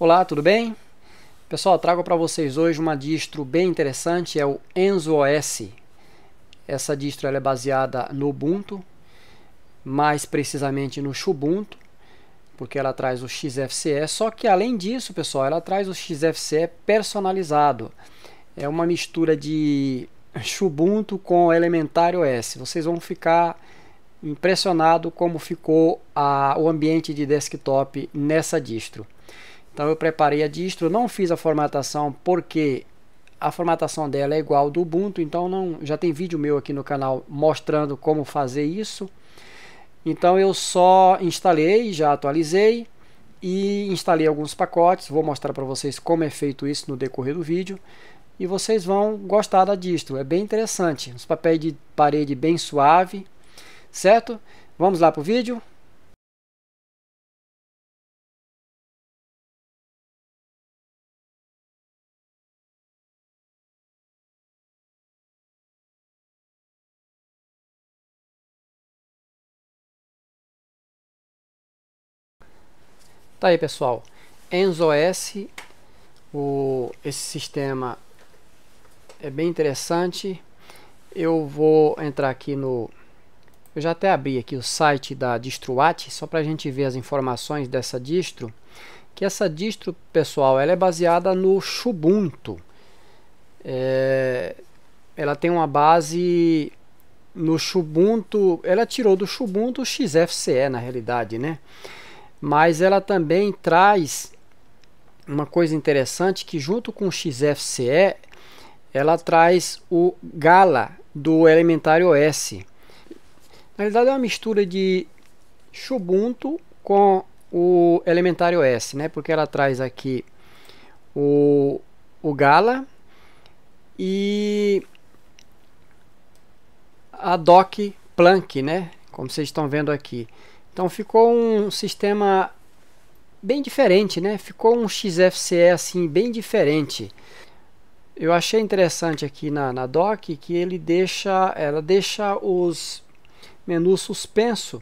Olá, tudo bem? Pessoal, trago para vocês hoje uma distro bem interessante, é o Enzo OS. Essa distro é baseada no Ubuntu, mais precisamente no Xubuntu, porque ela traz o XFCE, só que além disso, pessoal, ela traz o XFCE personalizado. É uma mistura de Xubuntu com Elementary OS. Vocês vão ficar impressionados como ficou a, o ambiente de desktop nessa distro. Então eu preparei a distro, não fiz a formatação porque a formatação dela é igual do Ubuntu, então não, já tem vídeo meu aqui no canal mostrando como fazer isso. Então eu só instalei, já atualizei e instalei alguns pacotes, vou mostrar para vocês como é feito isso no decorrer do vídeo e vocês vão gostar da distro, é bem interessante, Os papéis de parede bem suave, certo? Vamos lá para o vídeo? Tá aí pessoal, EnzoS, o, esse sistema é bem interessante. Eu vou entrar aqui no... Eu já até abri aqui o site da DistroAT, só para a gente ver as informações dessa distro. Que essa distro, pessoal, ela é baseada no Ubuntu. É, ela tem uma base no Ubuntu, ela tirou do Ubuntu o XFCE na realidade, né? mas ela também traz uma coisa interessante que junto com o XFCE ela traz o Gala do Elementary OS. Na realidade é uma mistura de Ubuntu com o Elementary OS, né? Porque ela traz aqui o, o Gala e a doc Plank, né? Como vocês estão vendo aqui. Então ficou um sistema bem diferente, né? Ficou um XFCE assim bem diferente. Eu achei interessante aqui na, na doc que ele deixa, ela deixa os menus suspenso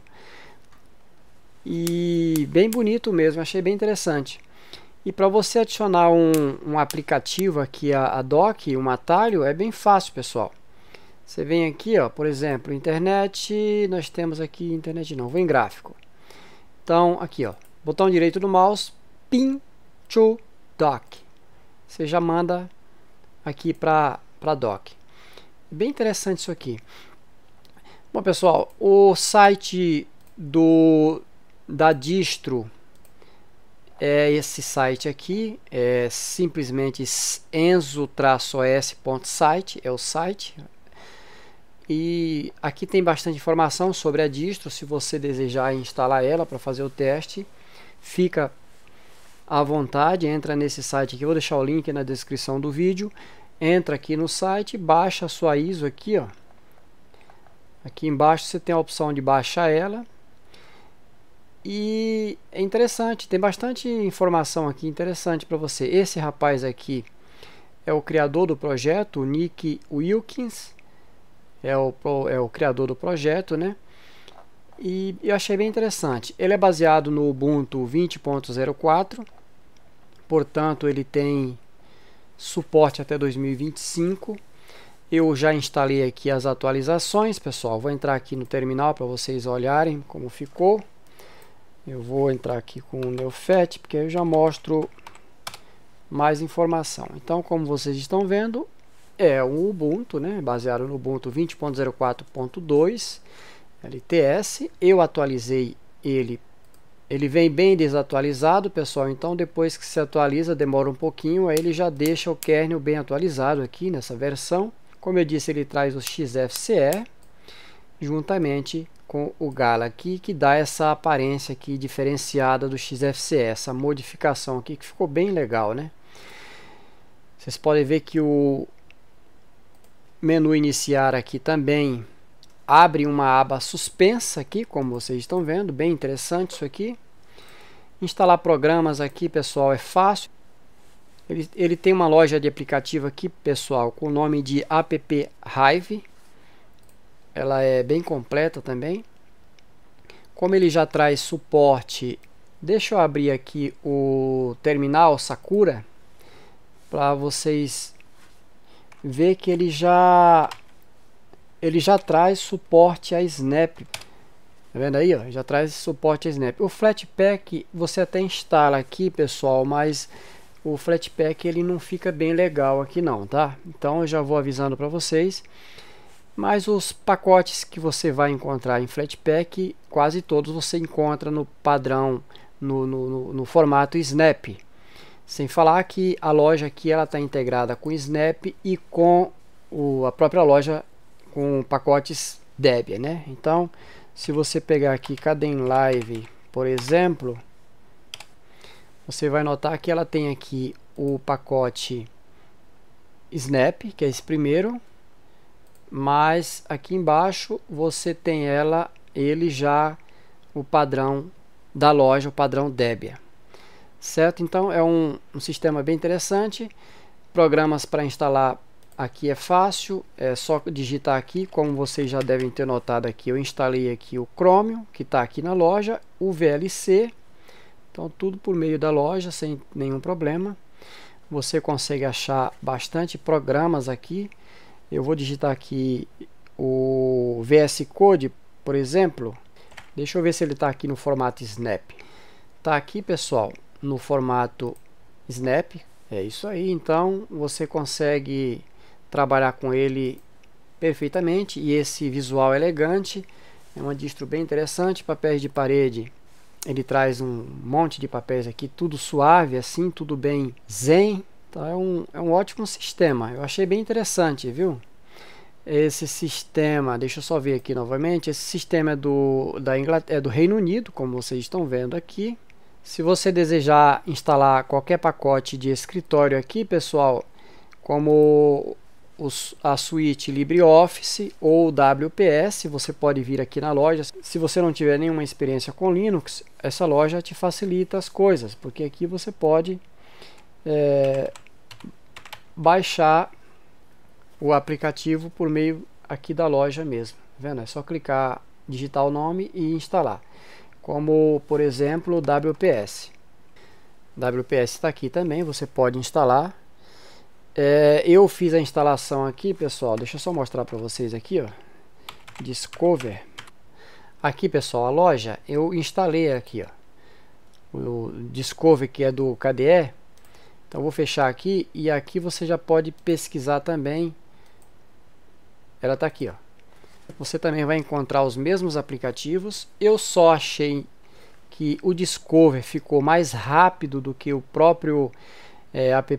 e bem bonito mesmo, achei bem interessante. E para você adicionar um, um aplicativo aqui a, a doc, um atalho, é bem fácil, pessoal. Você vem aqui, ó, por exemplo, internet, nós temos aqui internet não, novo em gráfico. Então, aqui, ó, botão direito do mouse, pin to doc. Você já manda aqui para para doc. Bem interessante isso aqui. Bom, pessoal, o site do da distro é esse site aqui, é simplesmente enzo-os.site, é o site, e aqui tem bastante informação sobre a distro, se você desejar instalar ela para fazer o teste, fica à vontade, entra nesse site aqui, vou deixar o link na descrição do vídeo, entra aqui no site, baixa a sua ISO aqui, ó. aqui embaixo você tem a opção de baixar ela, e é interessante, tem bastante informação aqui interessante para você. Esse rapaz aqui é o criador do projeto, o Nick Wilkins, é o, é o criador do projeto, né? E eu achei bem interessante. Ele é baseado no Ubuntu 20.04, portanto ele tem suporte até 2025. Eu já instalei aqui as atualizações, pessoal. Vou entrar aqui no terminal para vocês olharem como ficou. Eu vou entrar aqui com o FET, porque eu já mostro mais informação. Então, como vocês estão vendo, é um Ubuntu, né, baseado no Ubuntu 20.04.2 LTS. Eu atualizei ele. Ele vem bem desatualizado, pessoal, então depois que se atualiza, demora um pouquinho, aí ele já deixa o kernel bem atualizado aqui nessa versão. Como eu disse, ele traz o XFCE juntamente com o Gala aqui, que dá essa aparência aqui diferenciada do XFCE, essa modificação aqui que ficou bem legal, né? Vocês podem ver que o menu iniciar aqui também abre uma aba suspensa aqui, como vocês estão vendo, bem interessante isso aqui. Instalar programas aqui, pessoal, é fácil. Ele, ele tem uma loja de aplicativo aqui, pessoal, com o nome de App Hive. Ela é bem completa também. Como ele já traz suporte, deixa eu abrir aqui o terminal Sakura para vocês ver que ele já ele já traz suporte a snap tá vendo aí ó já traz suporte a snap o flatpak você até instala aqui pessoal mas o flatpak ele não fica bem legal aqui não tá então eu já vou avisando para vocês mas os pacotes que você vai encontrar em flatpak quase todos você encontra no padrão no, no, no, no formato snap sem falar que a loja aqui ela está integrada com o Snap e com o, a própria loja com pacotes Debian, né? Então, se você pegar aqui Caden Live, por exemplo, você vai notar que ela tem aqui o pacote Snap, que é esse primeiro, mas aqui embaixo você tem ela, ele já o padrão da loja, o padrão Debian certo? Então é um, um sistema bem interessante. Programas para instalar aqui é fácil, é só digitar aqui, como vocês já devem ter notado aqui, eu instalei aqui o Chromium, que está aqui na loja, o VLC, então tudo por meio da loja, sem nenhum problema. Você consegue achar bastante programas aqui, eu vou digitar aqui o VS Code, por exemplo, deixa eu ver se ele está aqui no formato Snap. Está aqui, pessoal, no formato Snap. É isso aí, então você consegue trabalhar com ele perfeitamente e esse visual elegante é uma distro bem interessante, papéis de parede. Ele traz um monte de papéis aqui, tudo suave assim, tudo bem zen. Então é um, é um ótimo sistema, eu achei bem interessante, viu? Esse sistema, deixa eu só ver aqui novamente, esse sistema é do, da Inglaterra, é do Reino Unido, como vocês estão vendo aqui. Se você desejar instalar qualquer pacote de escritório aqui, pessoal, como os, a suíte LibreOffice ou WPS, você pode vir aqui na loja. Se você não tiver nenhuma experiência com Linux, essa loja te facilita as coisas, porque aqui você pode é, baixar o aplicativo por meio aqui da loja mesmo. Tá vendo? É só clicar, digitar o nome e instalar como por exemplo o WPS. WPS está aqui também, você pode instalar. É, eu fiz a instalação aqui, pessoal, deixa eu só mostrar para vocês aqui, ó. Discover. Aqui, pessoal, a loja, eu instalei aqui, ó. O Discover, que é do KDE. Então, vou fechar aqui e aqui você já pode pesquisar também. Ela está aqui, ó você também vai encontrar os mesmos aplicativos. Eu só achei que o Discover ficou mais rápido do que o próprio é, app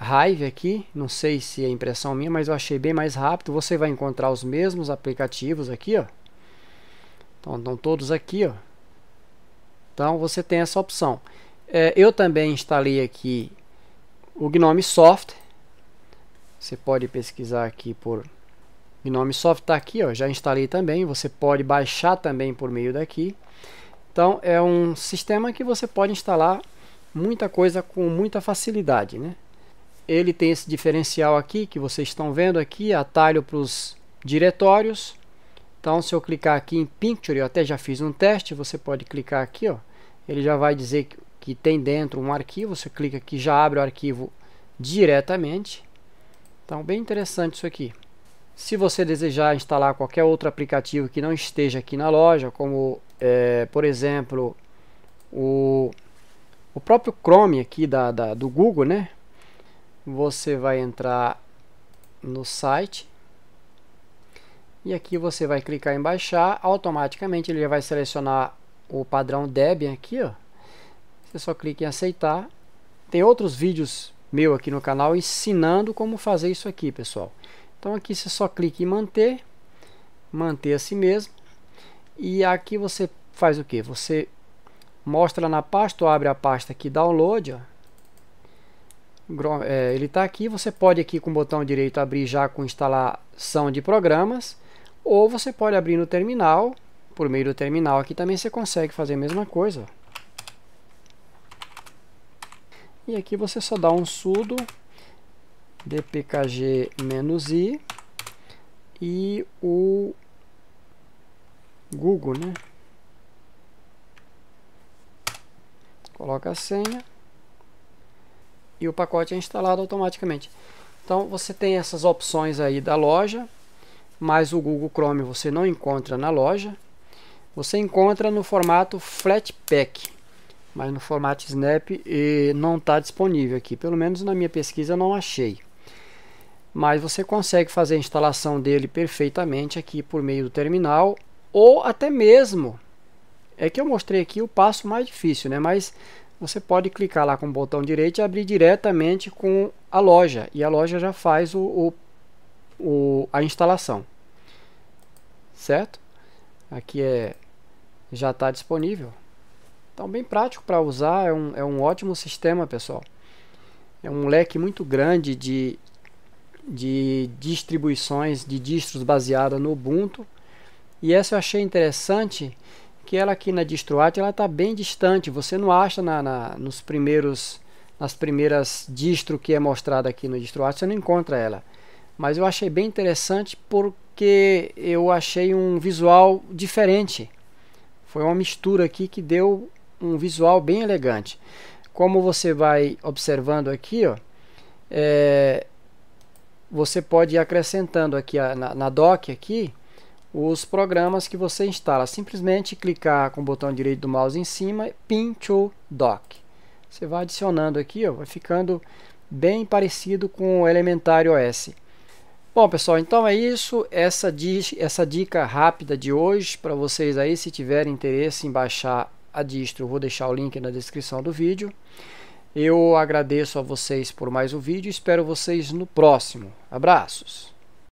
Hive aqui. Não sei se é impressão minha, mas eu achei bem mais rápido. Você vai encontrar os mesmos aplicativos aqui, ó. Então, estão todos aqui, ó. Então, você tem essa opção. É, eu também instalei aqui o Gnome Software. Você pode pesquisar aqui por Gnome Soft está aqui, ó, já instalei também, você pode baixar também por meio daqui. Então é um sistema que você pode instalar muita coisa com muita facilidade. Né? Ele tem esse diferencial aqui que vocês estão vendo aqui, atalho para os diretórios. Então se eu clicar aqui em Picture, eu até já fiz um teste, você pode clicar aqui, ó, ele já vai dizer que, que tem dentro um arquivo, você clica aqui já abre o arquivo diretamente. Então bem interessante isso aqui. Se você desejar instalar qualquer outro aplicativo que não esteja aqui na loja, como é, por exemplo o, o próprio Chrome aqui da, da, do Google, né? Você vai entrar no site e aqui você vai clicar em baixar, automaticamente ele já vai selecionar o padrão Debian aqui, ó. Você só clica em aceitar. Tem outros vídeos meu aqui no canal ensinando como fazer isso aqui, pessoal. Então aqui você só clica em manter, manter a si mesmo. E aqui você faz o que? Você mostra na pasta ou abre a pasta aqui download, ó. É, ele está aqui, você pode aqui com o botão direito abrir já com instalação de programas, ou você pode abrir no terminal, por meio do terminal aqui também você consegue fazer a mesma coisa. E aqui você só dá um sudo dpkg-i e o Google, né? Coloca a senha e o pacote é instalado automaticamente. Então você tem essas opções aí da loja, mas o Google Chrome você não encontra na loja. Você encontra no formato Flatpak, mas no formato Snap e não está disponível aqui. Pelo menos na minha pesquisa não achei mas você consegue fazer a instalação dele perfeitamente aqui por meio do terminal ou até mesmo é que eu mostrei aqui o passo mais difícil né mas você pode clicar lá com o botão direito e abrir diretamente com a loja e a loja já faz o, o, o a instalação certo aqui é já está disponível então bem prático para usar é um, é um ótimo sistema pessoal é um leque muito grande de de distribuições de distros baseada no Ubuntu. E essa eu achei interessante, que ela aqui na DistroArt ela está bem distante. Você não acha na, na, nos primeiros nas primeiras distro que é mostrada aqui no DistroArt, você não encontra ela. Mas eu achei bem interessante porque eu achei um visual diferente. Foi uma mistura aqui que deu um visual bem elegante. Como você vai observando aqui, ó, é, você pode ir acrescentando aqui na, na dock aqui os programas que você instala. Simplesmente clicar com o botão direito do mouse em cima, pin to dock. Você vai adicionando aqui, ó, vai ficando bem parecido com o Elementar OS. Bom pessoal, então é isso, essa, essa dica rápida de hoje para vocês aí se tiverem interesse em baixar a distro, vou deixar o link na descrição do vídeo. Eu agradeço a vocês por mais um vídeo, espero vocês no próximo. Abraços!